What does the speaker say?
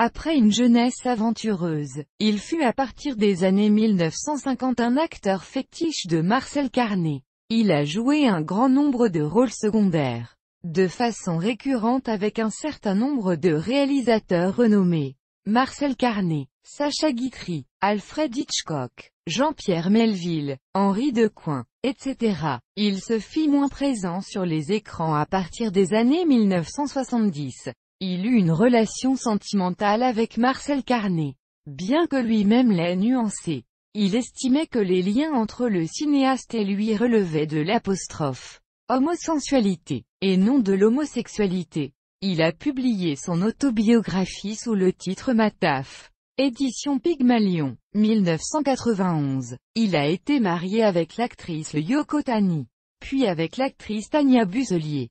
Après une jeunesse aventureuse, il fut à partir des années 1950 un acteur fétiche de Marcel Carnet. Il a joué un grand nombre de rôles secondaires, de façon récurrente avec un certain nombre de réalisateurs renommés. Marcel Carnet, Sacha Guitry, Alfred Hitchcock, Jean-Pierre Melville, Henri Decoing, etc. Il se fit moins présent sur les écrans à partir des années 1970, il eut une relation sentimentale avec Marcel Carnet. Bien que lui-même l'ait nuancé, il estimait que les liens entre le cinéaste et lui relevaient de l'apostrophe homosensualité, et non de l'homosexualité. Il a publié son autobiographie sous le titre Mataf. Édition Pygmalion, 1991. Il a été marié avec l'actrice Yoko Tani, puis avec l'actrice Tania Buselier.